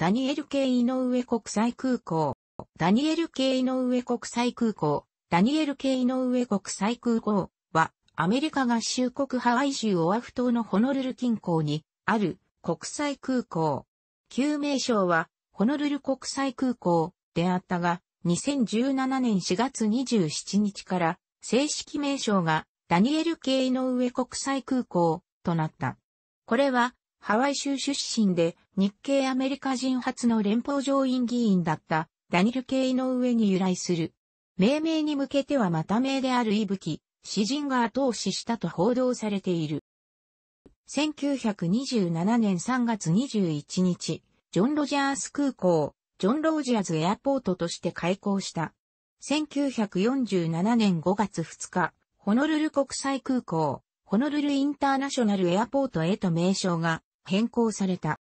ダニエル系井上国際空港、ダニエル系井上国際空港、ダニエル系井上国際空港は、アメリカ合衆国ハワイ州オアフ島のホノルル近郊にある国際空港。旧名称は、ホノルル国際空港であったが、2017年4月27日から正式名称がダニエル系井上国際空港となった。これはハワイ州出身で日系アメリカ人初の連邦上院議員だったダニル・系の上に由来する。命名に向けてはまた名であるブキ、詩人が後押ししたと報道されている。1927年3月21日、ジョン・ロジャース空港、ジョン・ロジャーズ・エアポートとして開港した。1947年5月2日、ホノルル国際空港、ホノルルインターナショナルエアポートへと名称が変更された。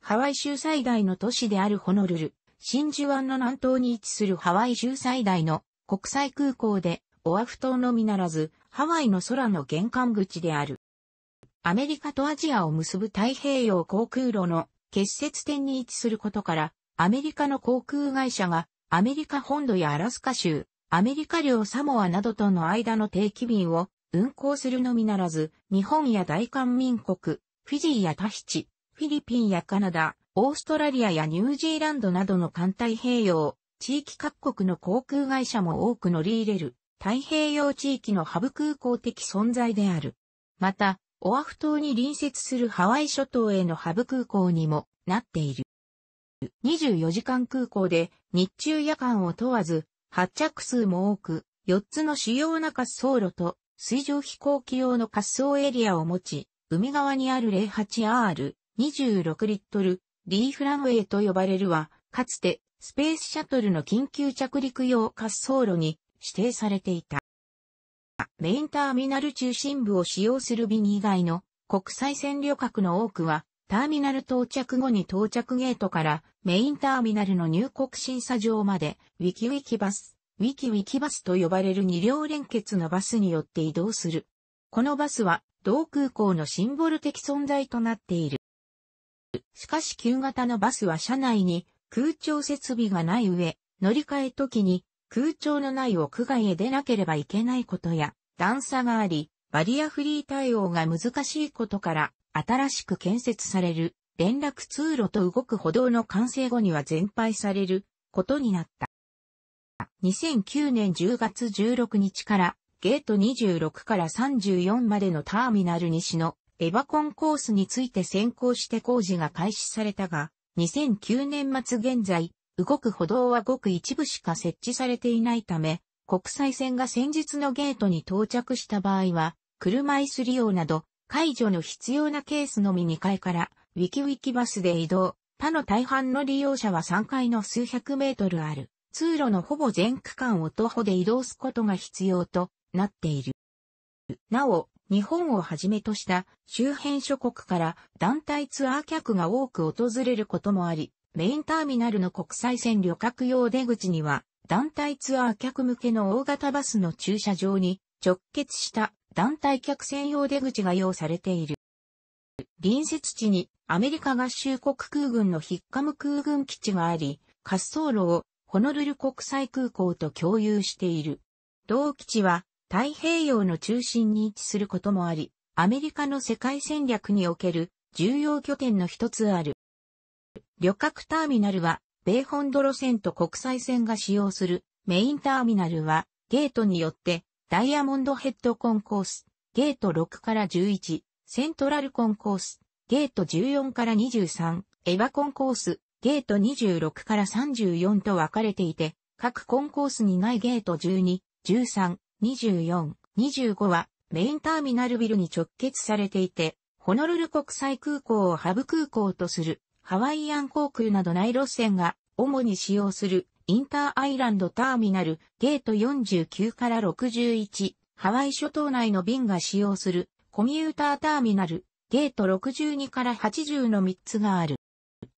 ハワイ州最大の都市であるホノルル、真珠湾の南東に位置するハワイ州最大の国際空港で、オアフ島のみならず、ハワイの空の玄関口である。アメリカとアジアを結ぶ太平洋航空路の結節点に位置することから、アメリカの航空会社がアメリカ本土やアラスカ州、アメリカ領サモアなどとの間の定期便を運航するのみならず、日本や大韓民国、フィジーやタヒチ、フィリピンやカナダ、オーストラリアやニュージーランドなどの環太平洋、地域各国の航空会社も多く乗り入れる、太平洋地域のハブ空港的存在である。また、オアフ島に隣接するハワイ諸島へのハブ空港にもなっている。24時間空港で日中夜間を問わず発着数も多く、4つの主要な滑走路と水上飛行機用の滑走エリアを持ち、海側にある 08R、26リットル、リーフランウェイと呼ばれるは、かつて、スペースシャトルの緊急着陸用滑走路に指定されていた。メインターミナル中心部を使用する便以外の国際線旅客の多くは、ターミナル到着後に到着ゲートからメインターミナルの入国審査場まで、ウィキウィキバス、ウィキウィキバスと呼ばれる二両連結のバスによって移動する。このバスは同空港のシンボル的存在となっている。しかし旧型のバスは車内に空調設備がない上、乗り換え時に空調のない屋外へ出なければいけないことや段差があり、バリアフリー対応が難しいことから新しく建設される連絡通路と動く歩道の完成後には全廃されることになった。2009年10月16日からゲート26から34までのターミナル西のエバコンコースについて先行して工事が開始されたが、2009年末現在、動く歩道はごく一部しか設置されていないため、国際線が先日のゲートに到着した場合は、車椅子利用など、解除の必要なケースのみ2階から、ウィキウィキバスで移動。他の大半の利用者は3階の数百メートルある、通路のほぼ全区間を徒歩で移動すことが必要となっている。なお、日本をはじめとした周辺諸国から団体ツアー客が多く訪れることもあり、メインターミナルの国際線旅客用出口には、団体ツアー客向けの大型バスの駐車場に直結した団体客専用出口が用されている。隣接地にアメリカ合衆国空軍のヒッカム空軍基地があり、滑走路をホノルル国際空港と共有している。同基地は太平洋の中心に位置することもあり、アメリカの世界戦略における重要拠点の一つある。旅客ターミナルは、米本土路線と国際線が使用するメインターミナルは、ゲートによって、ダイヤモンドヘッドコンコース、ゲート6から11、セントラルコンコース、ゲート14から23、エヴァコンコース、ゲート26から34と分かれていて、各コンコースにないゲート12、13、24、25はメインターミナルビルに直結されていて、ホノルル国際空港をハブ空港とするハワイアン航空など内路線が主に使用するインターアイランドターミナルゲート49から61、ハワイ諸島内の便が使用するコミューターターミナルゲート62から80の3つがある。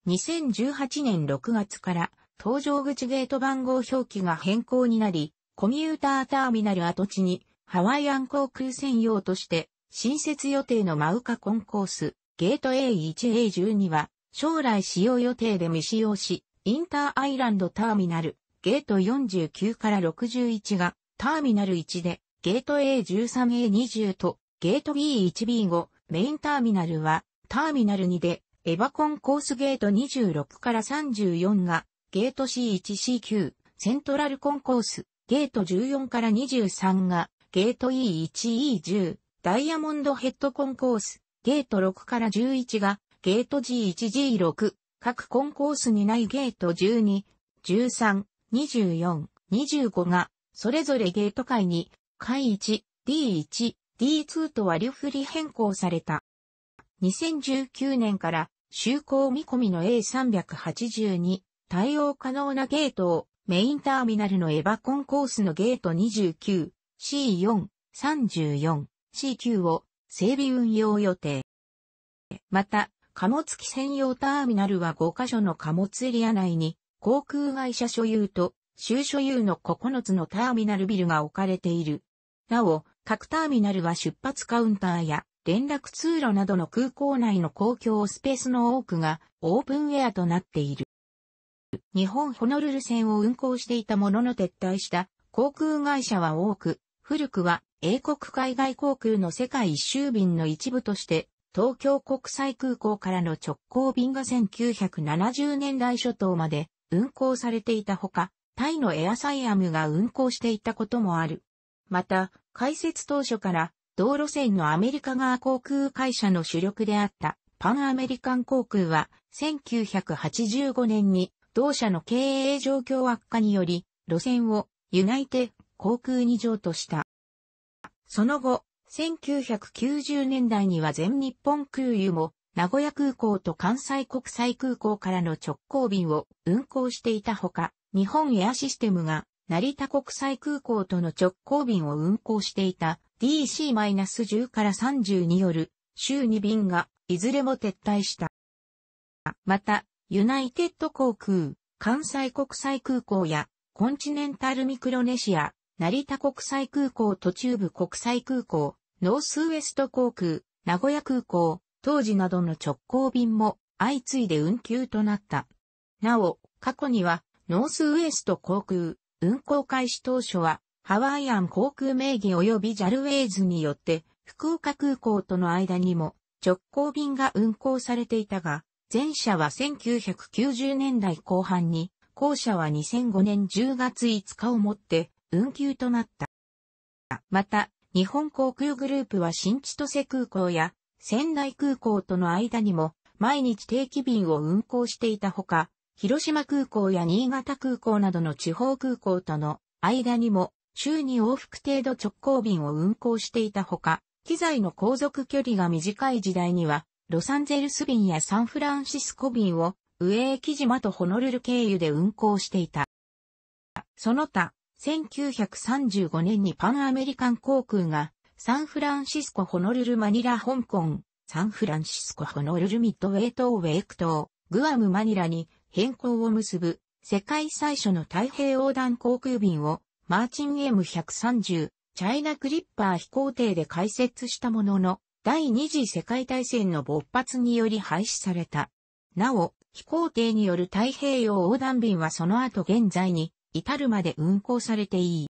2018年6月から搭乗口ゲート番号表記が変更になり、コミューターターミナル跡地に、ハワイアン航空専用として、新設予定のマウカコンコース、ゲート A1A12 は、将来使用予定で未使用し、インターアイランドターミナル、ゲート49から61が、ターミナル1で、ゲート A13A20 と、ゲート B1B5、メインターミナルは、ターミナル2で、エバコンコースゲート26から34が、ゲート C1C9、セントラルコンコース、ゲート14から23が、ゲート E1E10、ダイヤモンドヘッドコンコース、ゲート6から11が、ゲート G1G6、各コンコースにないゲート12、13、24、25が、それぞれゲート階に、階1、D1、D2 と割り振り変更された。2019年から、就航見込みの A382、対応可能なゲートをメインターミナルのエバコンコースのゲート 29C4、34、C9 を整備運用予定。また、貨物機専用ターミナルは5カ所の貨物エリア内に航空会社所有と州所有の9つのターミナルビルが置かれている。なお、各ターミナルは出発カウンターや連絡通路などの空港内の公共スペースの多くがオープンエアとなっている。日本ホノルル線を運航していたものの撤退した航空会社は多く、古くは英国海外航空の世界一周便の一部として、東京国際空港からの直行便が1970年代初頭まで運航されていたほか、タイのエアサイアムが運航していたこともある。また、開設当初から道路線のアメリカ側航空会社の主力であったパンアメリカン航空は1985年に同社の経営状況悪化により、路線をユナイテ航空に譲渡した。その後、1990年代には全日本空輸も名古屋空港と関西国際空港からの直行便を運航していたほか、日本エアシステムが成田国際空港との直行便を運航していた DC-10 から30による週2便がいずれも撤退した。また、ユナイテッド航空、関西国際空港や、コンチネンタルミクロネシア、成田国際空港と中部国際空港、ノースウエスト航空、名古屋空港、当時などの直行便も相次いで運休となった。なお、過去には、ノースウエスト航空、運航開始当初は、ハワイアン航空名義及び JAL ウェイズによって、福岡空港との間にも直行便が運航されていたが、前者は1990年代後半に、後者は2005年10月5日をもって運休となった。また、日本航空グループは新千歳空港や仙台空港との間にも毎日定期便を運航していたほか、広島空港や新潟空港などの地方空港との間にも週に往復程度直行便を運航していたほか、機材の航続距離が短い時代にはロサンゼルス便やサンフランシスコ便を、ウーキ島とホノルル経由で運行していた。その他、1935年にパンアメリカン航空が、サンフランシスコホノルルマニラ香港、サンフランシスコホノルルミッドウェイ島ウェイク島、グアムマニラに変更を結ぶ世界最初の太平洋断航空便をマーチン M130 チャイナクリッパー飛行艇で開設したものの第二次世界大戦の勃発により廃止された。なお、飛行艇による太平洋横断便はその後現在に至るまで運航されていい。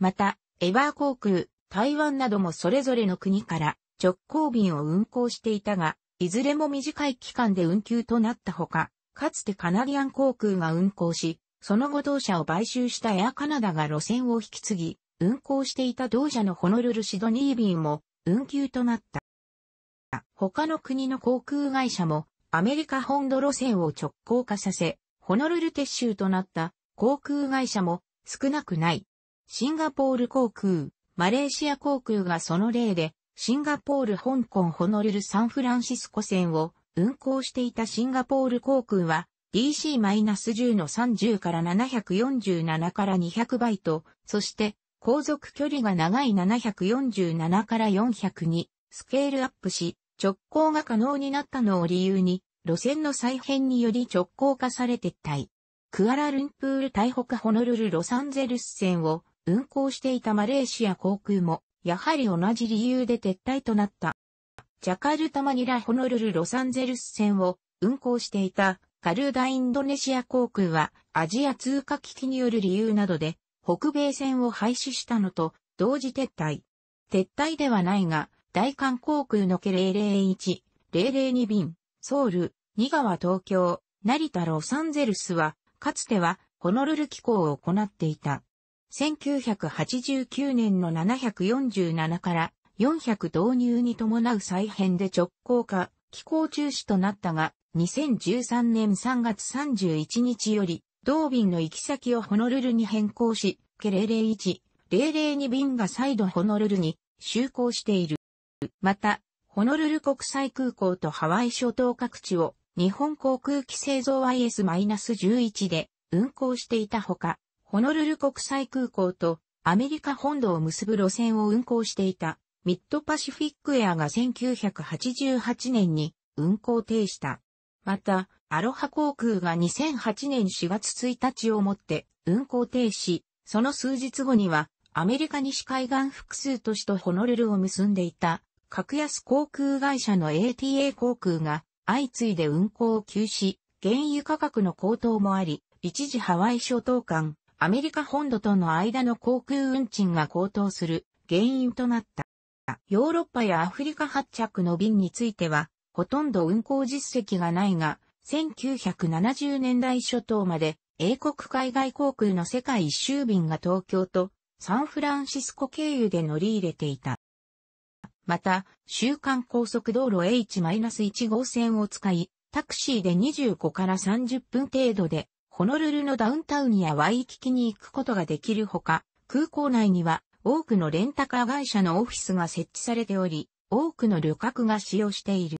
また、エバー航空、台湾などもそれぞれの国から直行便を運航していたが、いずれも短い期間で運休となったほか、かつてカナディアン航空が運航し、その後同社を買収したエアカナダが路線を引き継ぎ、運航していた同社のホノルルシドニー便も運休となった。他の国の航空会社もアメリカ本土路線を直行化させ、ホノルル撤収となった航空会社も少なくない。シンガポール航空、マレーシア航空がその例で、シンガポール香港ホノルルサンフランシスコ線を運航していたシンガポール航空は DC-10 の30から747から200倍と、そして航続距離が長い747から400にスケールアップし、直行が可能になったのを理由に、路線の再編により直行化され撤退。クアラルンプール台北ホノルルロサンゼルス線を運行していたマレーシア航空も、やはり同じ理由で撤退となった。ジャカルタマニラホノルルロサンゼルス線を運行していたカルーダインドネシア航空はアジア通貨危機による理由などで北米線を廃止したのと同時撤退。撤退ではないが、大韓航空のけ001、002便、ソウル、新川東京、成田ロサンゼルスは、かつてはホノルル機構を行っていた。1989年の747から400導入に伴う再編で直行化、機構中止となったが、2013年3月31日より同便の行き先をホノルルに変更し、K001、002便が再度ホノルルに就航している。また、ホノルル国際空港とハワイ諸島各地を日本航空機製造 IS-11 で運航していたほか、ホノルル国際空港とアメリカ本土を結ぶ路線を運航していたミッドパシフィックエアが1988年に運航停止した。また、アロハ航空が2008年4月1日をもって運航停止、その数日後にはアメリカ西海岸複数都市とホノルルを結んでいた格安航空会社の ATA 航空が相次いで運航を休止、原油価格の高騰もあり、一時ハワイ諸島間、アメリカ本土との間の航空運賃が高騰する原因となった。ヨーロッパやアフリカ発着の便については、ほとんど運航実績がないが、1970年代初頭まで、英国海外航空の世界一周便が東京とサンフランシスコ経由で乗り入れていた。また、週間高速道路 H-1 号線を使い、タクシーで25から30分程度で、ホノルルのダウンタウンやワイキキに行くことができるほか、空港内には多くのレンタカー会社のオフィスが設置されており、多くの旅客が使用している。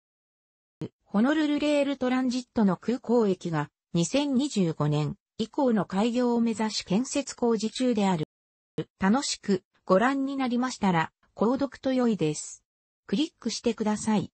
ホノルルレールトランジットの空港駅が2025年以降の開業を目指し建設工事中である。楽しくご覧になりましたら、購読と良いです。クリックしてください。